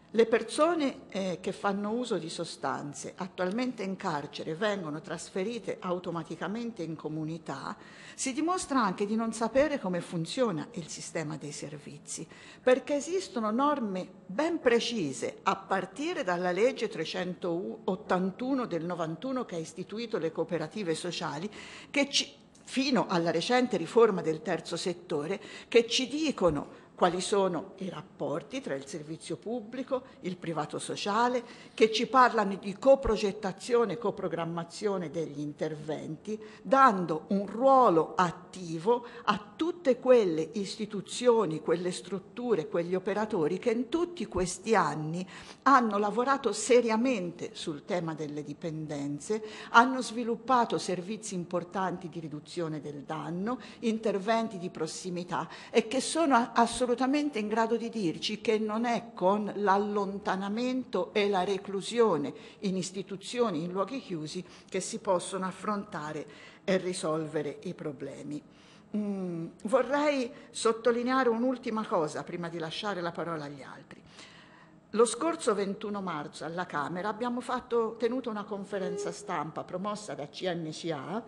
le persone eh, che fanno uso di sostanze attualmente in carcere vengono trasferite automaticamente in comunità, si dimostra anche di non sapere come funziona il sistema dei servizi, perché esistono norme ben precise, a partire dalla legge 381 del 91 che ha istituito le cooperative sociali, che ci, fino alla recente riforma del terzo settore, che ci dicono quali sono i rapporti tra il servizio pubblico, il privato sociale, che ci parlano di coprogettazione e coprogrammazione degli interventi, dando un ruolo attivo a tutte quelle istituzioni, quelle strutture, quegli operatori che in tutti questi anni hanno lavorato seriamente sul tema delle dipendenze, hanno sviluppato servizi importanti di riduzione del danno, interventi di prossimità e che sono assolutamente assolutamente in grado di dirci che non è con l'allontanamento e la reclusione in istituzioni, in luoghi chiusi, che si possono affrontare e risolvere i problemi. Mm, vorrei sottolineare un'ultima cosa prima di lasciare la parola agli altri. Lo scorso 21 marzo alla Camera abbiamo fatto, tenuto una conferenza stampa promossa da CNCA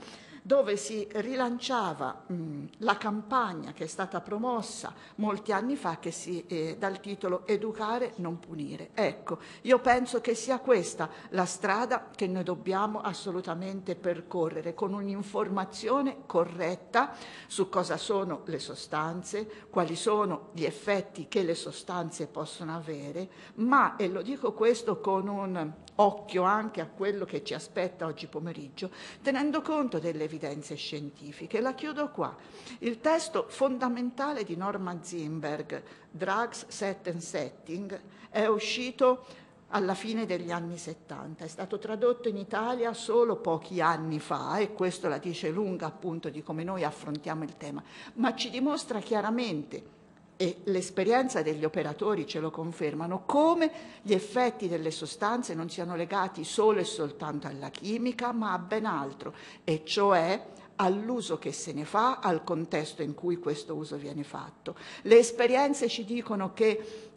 dove si rilanciava mh, mm, la campagna che è stata promossa molti anni fa si, eh, dal titolo Educare, non punire. Ecco, io penso che sia questa la strada che noi dobbiamo assolutamente percorrere con un'informazione corretta su cosa sono le sostanze, quali sono gli effetti che le sostanze possono avere, ma, e lo dico questo con un occhio anche a quello che ci aspetta oggi pomeriggio, tenendo conto delle evidenze evidenze scientifiche. La chiudo qua. Il testo fondamentale di Norma Zimberg, Drugs, Set and Setting, è uscito alla fine degli anni 70, è stato tradotto in Italia solo pochi anni fa e questo la dice lunga appunto di come noi affrontiamo il tema, ma ci dimostra chiaramente e l'esperienza degli operatori ce lo confermano, come gli effetti delle sostanze non siano legati solo e soltanto alla chimica, ma a ben altro, e cioè all'uso che se ne fa, al contesto in cui questo uso viene fatto. Le esperienze ci dicono che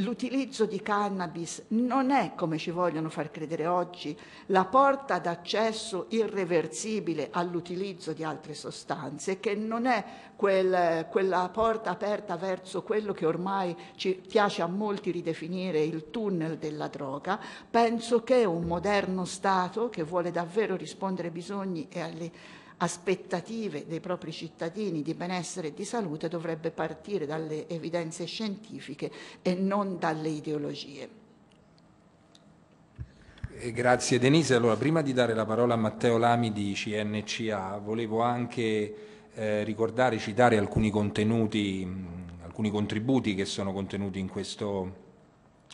l'utilizzo di cannabis non è, come ci vogliono far credere oggi, la porta d'accesso irreversibile all'utilizzo di altre sostanze, che non è quel, quella porta aperta verso quello che ormai ci piace a molti ridefinire il tunnel della droga, penso che un moderno Stato che vuole davvero rispondere ai bisogni e alle aspettative dei propri cittadini di benessere e di salute dovrebbe partire dalle evidenze scientifiche e non dalle ideologie. Eh, grazie Denise. Allora, prima di dare la parola a Matteo Lami di CNCA, volevo anche eh, ricordare, citare alcuni contenuti, alcuni contributi che sono contenuti in questo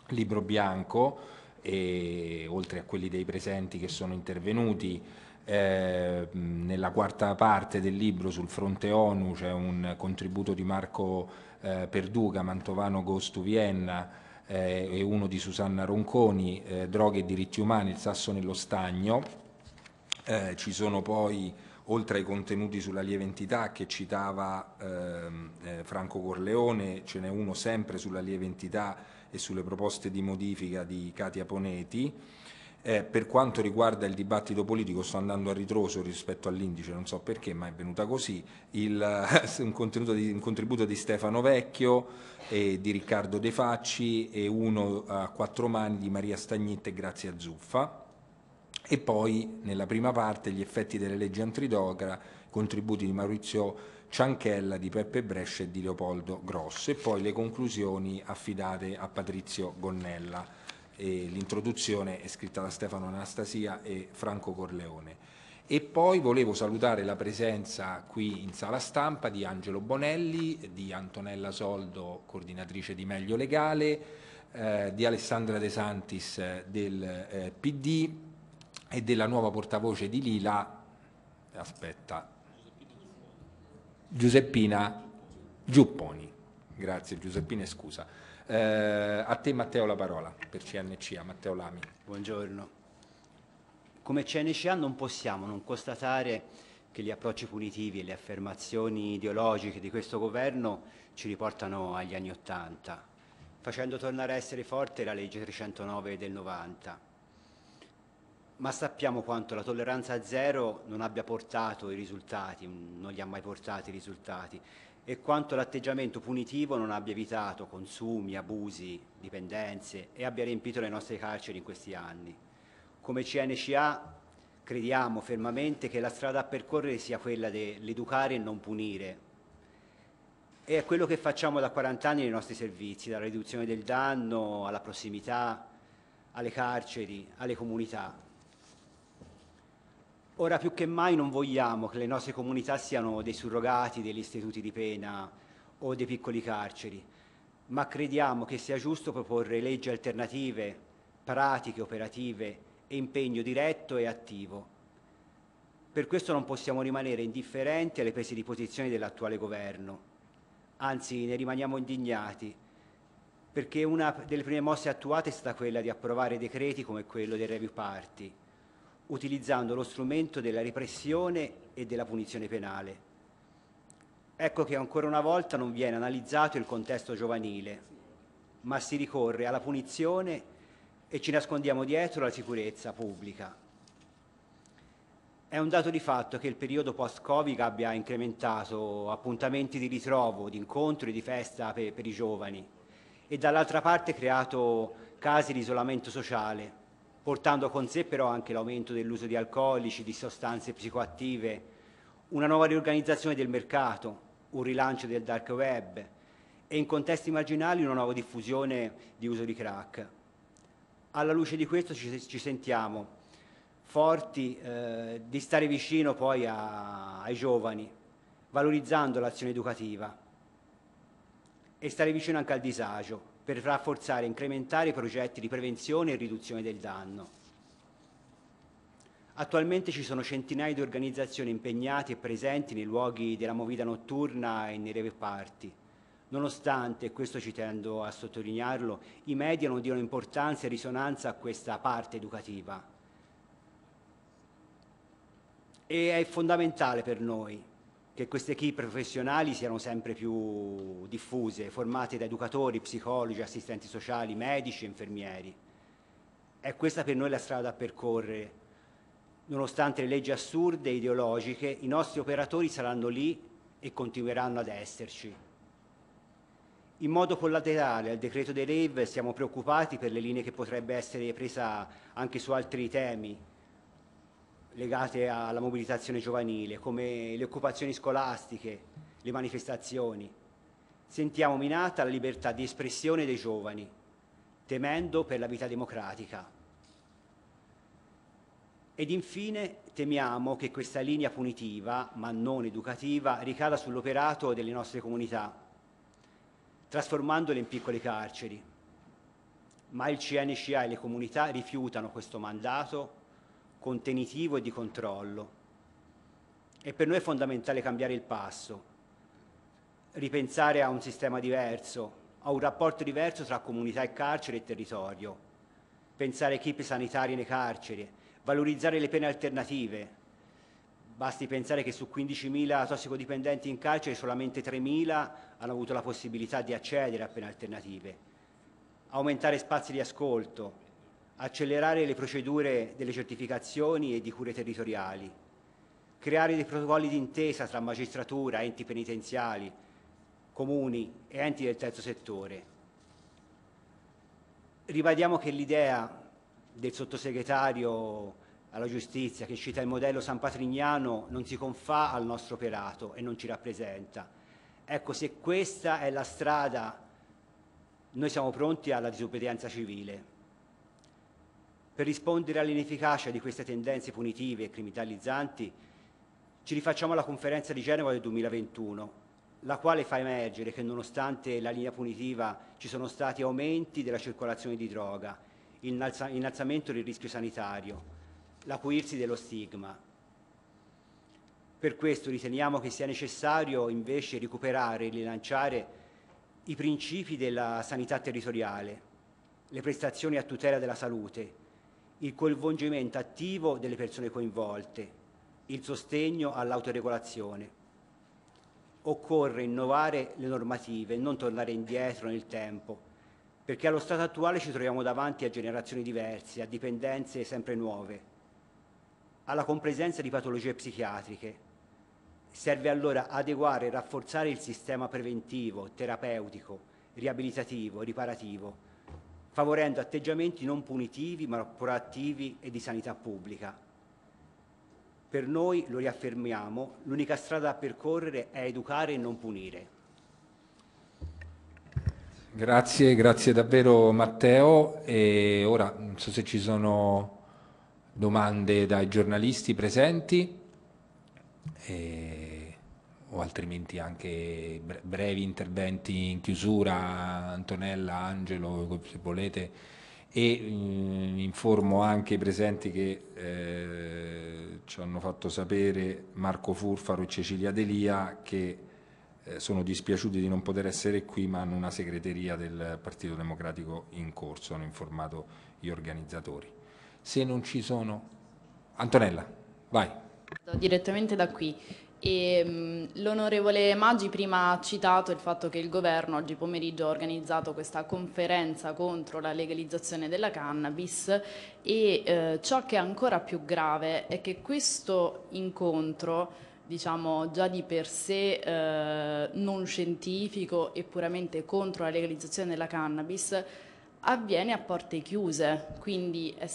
libro bianco, e, oltre a quelli dei presenti che sono intervenuti. Eh, nella quarta parte del libro sul fronte ONU c'è un contributo di Marco eh, Perduca, Mantovano Goes to Vienna eh, e uno di Susanna Ronconi, eh, Droghe e diritti umani, il sasso nello stagno. Eh, ci sono poi, oltre ai contenuti sulla lieve entità che citava ehm, eh, Franco Corleone, ce n'è uno sempre sulla lieve entità e sulle proposte di modifica di Katia Poneti. Eh, per quanto riguarda il dibattito politico sto andando a ritroso rispetto all'indice, non so perché, ma è venuta così, il, un, di, un, contributo di Stefano Vecchio e di Riccardo De Facci e uno a quattro mani di Maria Stagnitta e Grazia Zuffa e poi nella prima parte gli effetti delle leggi antidogra, contributi di Maurizio Cianchella, di Peppe Brescia e di Leopoldo Grosso e poi le conclusioni affidate a Patrizio Gonnella l'introduzione è scritta da Stefano Anastasia e Franco Corleone. E poi volevo salutare la presenza qui in sala stampa di Angelo Bonelli, di Antonella Soldo, coordinatrice di Meglio Legale, eh, di Alessandra De Santis eh, del eh, PD e della nuova portavoce di Lila, aspetta, Giuseppina Giupponi. Grazie Giuseppina, scusa. Eh, a te Matteo la parola per CNCA, Matteo Lami. Buongiorno. Come CNCA non possiamo non constatare che gli approcci punitivi e le affermazioni ideologiche di questo governo ci riportano agli anni Ottanta, facendo tornare a essere forte la legge 309 del 90. Ma sappiamo quanto la tolleranza zero non abbia portato i risultati, non gli ha mai portati i risultati, e quanto l'atteggiamento punitivo non abbia evitato consumi, abusi, dipendenze e abbia riempito le nostre carceri in questi anni. Come CNCA crediamo fermamente che la strada a percorrere sia quella dell'educare e non punire. E è quello che facciamo da 40 anni nei nostri servizi, dalla riduzione del danno alla prossimità, alle carceri, alle comunità. Ora più che mai non vogliamo che le nostre comunità siano dei surrogati degli istituti di pena o dei piccoli carceri, ma crediamo che sia giusto proporre leggi alternative, pratiche operative e impegno diretto e attivo. Per questo non possiamo rimanere indifferenti alle prese di posizione dell'attuale governo, anzi ne rimaniamo indignati, perché una delle prime mosse attuate è stata quella di approvare decreti come quello del Review Party, utilizzando lo strumento della repressione e della punizione penale. Ecco che ancora una volta non viene analizzato il contesto giovanile, ma si ricorre alla punizione e ci nascondiamo dietro la sicurezza pubblica. È un dato di fatto che il periodo post-Covid abbia incrementato appuntamenti di ritrovo, di incontri, di festa per, per i giovani e dall'altra parte creato casi di isolamento sociale portando con sé però anche l'aumento dell'uso di alcolici, di sostanze psicoattive, una nuova riorganizzazione del mercato, un rilancio del dark web e in contesti marginali una nuova diffusione di uso di crack. Alla luce di questo ci, ci sentiamo forti eh, di stare vicino poi a, ai giovani, valorizzando l'azione educativa e stare vicino anche al disagio, per rafforzare e incrementare i progetti di prevenzione e riduzione del danno. Attualmente ci sono centinaia di organizzazioni impegnate e presenti nei luoghi della movida notturna e nei rave Nonostante, e questo ci tendo a sottolinearlo, i media non diano importanza e risonanza a questa parte educativa. E è fondamentale per noi, che queste equip professionali siano sempre più diffuse, formate da educatori, psicologi, assistenti sociali, medici e infermieri. È questa per noi la strada da percorrere. Nonostante le leggi assurde e ideologiche, i nostri operatori saranno lì e continueranno ad esserci. In modo collaterale al decreto dei RAVE siamo preoccupati per le linee che potrebbe essere presa anche su altri temi, legate alla mobilitazione giovanile, come le occupazioni scolastiche, le manifestazioni. Sentiamo minata la libertà di espressione dei giovani, temendo per la vita democratica. Ed infine temiamo che questa linea punitiva, ma non educativa, ricada sull'operato delle nostre comunità, trasformandole in piccole carceri. Ma il CNCA e le comunità rifiutano questo mandato contenitivo e di controllo. E per noi è fondamentale cambiare il passo, ripensare a un sistema diverso, a un rapporto diverso tra comunità e carcere e territorio, pensare a equip sanitari nei carceri, valorizzare le pene alternative. Basti pensare che su 15.000 tossicodipendenti in carcere solamente 3.000 hanno avuto la possibilità di accedere a pene alternative. Aumentare spazi di ascolto, accelerare le procedure delle certificazioni e di cure territoriali, creare dei protocolli d'intesa tra magistratura, enti penitenziali, comuni e enti del terzo settore. Ribadiamo che l'idea del sottosegretario alla giustizia che cita il modello San Patrignano non si confà al nostro operato e non ci rappresenta. Ecco, se questa è la strada, noi siamo pronti alla disobbedienza civile. Per rispondere all'inefficacia di queste tendenze punitive e criminalizzanti ci rifacciamo alla conferenza di Genova del 2021, la quale fa emergere che nonostante la linea punitiva ci sono stati aumenti della circolazione di droga, innalzamento del rischio sanitario, l'acuirsi dello stigma. Per questo riteniamo che sia necessario invece recuperare e rilanciare i principi della sanità territoriale, le prestazioni a tutela della salute, il coinvolgimento attivo delle persone coinvolte, il sostegno all'autoregolazione. Occorre innovare le normative e non tornare indietro nel tempo, perché allo stato attuale ci troviamo davanti a generazioni diverse, a dipendenze sempre nuove, alla compresenza di patologie psichiatriche. Serve allora adeguare e rafforzare il sistema preventivo, terapeutico, riabilitativo, riparativo favorendo atteggiamenti non punitivi ma proattivi e di sanità pubblica. Per noi, lo riaffermiamo, l'unica strada da percorrere è educare e non punire. Grazie, grazie davvero Matteo. E ora non so se ci sono domande dai giornalisti presenti. E o altrimenti anche brevi interventi in chiusura, Antonella, Angelo, se volete, e mh, mm, informo anche i presenti che eh, ci hanno fatto sapere Marco Furfaro e Cecilia Delia che eh, sono dispiaciuti di non poter essere qui ma hanno una segreteria del Partito Democratico in corso, hanno informato gli organizzatori. Se non ci sono... Antonella, vai. Direttamente da qui. L'onorevole Maggi prima ha citato il fatto che il governo oggi pomeriggio ha organizzato questa conferenza contro la legalizzazione della cannabis e eh, ciò che è ancora più grave è che questo incontro diciamo già di per sé eh, non scientifico e puramente contro la legalizzazione della cannabis avviene a porte chiuse, quindi è,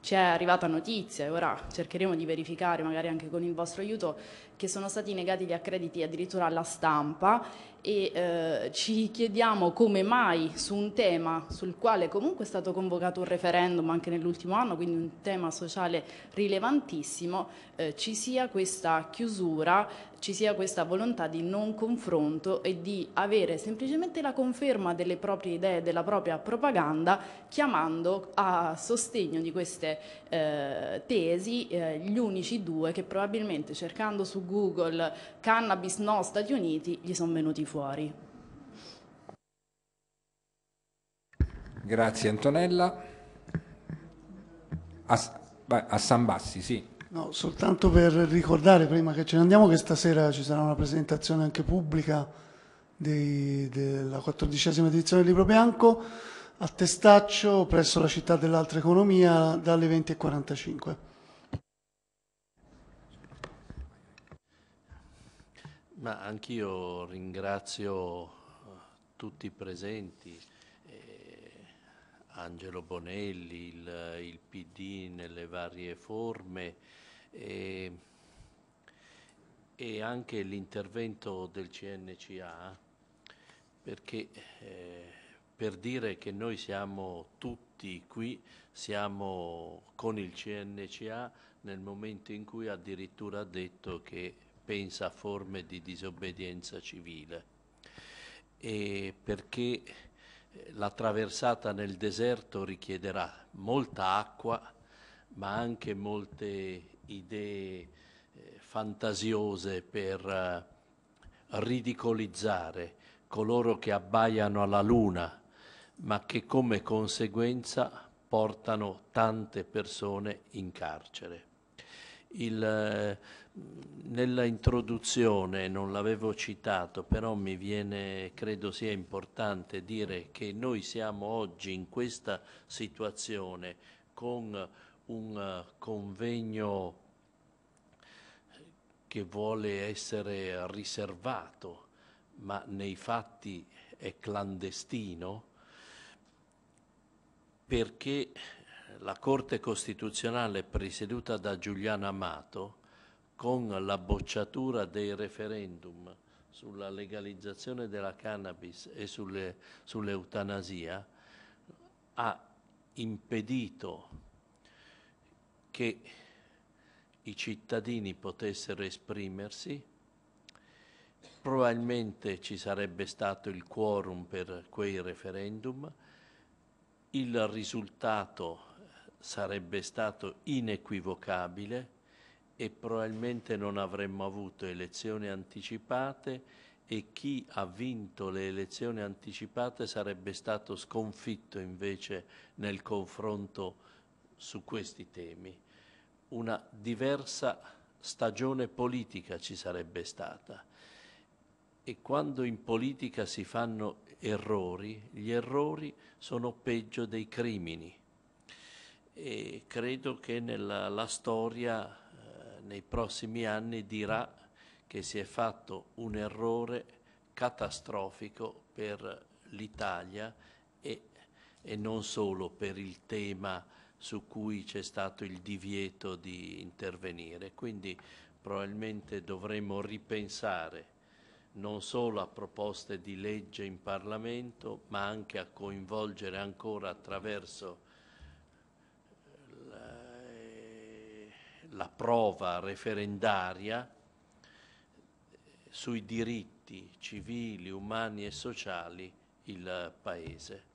ci è arrivata notizia, e ora cercheremo di verificare magari anche con il vostro aiuto che sono stati negati gli accrediti addirittura alla stampa e eh, ci chiediamo come mai su un tema sul quale comunque è stato convocato un referendum anche nell'ultimo anno, quindi un tema sociale rilevantissimo, eh, ci sia questa chiusura, ci sia questa volontà di non confronto e di avere semplicemente la conferma delle proprie idee, della propria propaganda, chiamando a sostegno di queste eh, tesi eh, gli unici due che probabilmente cercando su Google cannabis no Stati Uniti gli sono venuti fuori fuori. Grazie Antonella. A, a San Bassi, sì. No, soltanto per ricordare prima che ce ne andiamo che stasera ci sarà una presentazione anche pubblica dei, della quattordicesima edizione del Libro Bianco a Testaccio presso la città dell'altra economia dalle 20.45. Ma anch'io ringrazio eh, tutti i presenti, eh, Angelo Bonelli, il, il, PD nelle varie forme eh, e anche l'intervento del CNCA perché eh, per dire che noi siamo tutti qui, siamo con il CNCA nel momento in cui addirittura ha detto che pensa a forme di disobbedienza civile, e perché eh, la traversata nel deserto richiederà molta acqua, ma anche molte idee eh, fantasiose per eh, ridicolizzare coloro che abbaiano alla luna, ma che come conseguenza portano tante persone in carcere. Il nella introduzione non l'avevo citato, però mi viene, credo sia importante dire che noi siamo oggi in questa situazione con un eh, convegno che vuole essere riservato, ma nei fatti è clandestino, perché la Corte Costituzionale presieduta da Giuliano Amato con la bocciatura dei referendum sulla legalizzazione della cannabis e sulle, sull'eutanasia ha impedito che i cittadini potessero esprimersi, probabilmente ci sarebbe stato il quorum per quei referendum, il risultato sarebbe stato inequivocabile e probabilmente non avremmo avuto elezioni anticipate e chi ha vinto le elezioni anticipate sarebbe stato sconfitto invece nel confronto su questi temi. Una diversa stagione politica ci sarebbe stata e quando in politica si fanno errori, gli errori sono peggio dei crimini e credo che nella storia nei prossimi anni dirà che si è fatto un errore catastrofico per l'Italia e, e non solo per il tema su cui c'è stato il divieto di intervenire. Quindi probabilmente dovremo ripensare non solo a proposte di legge in Parlamento, ma anche a coinvolgere ancora attraverso la prova referendaria sui diritti civili, umani e sociali il Paese.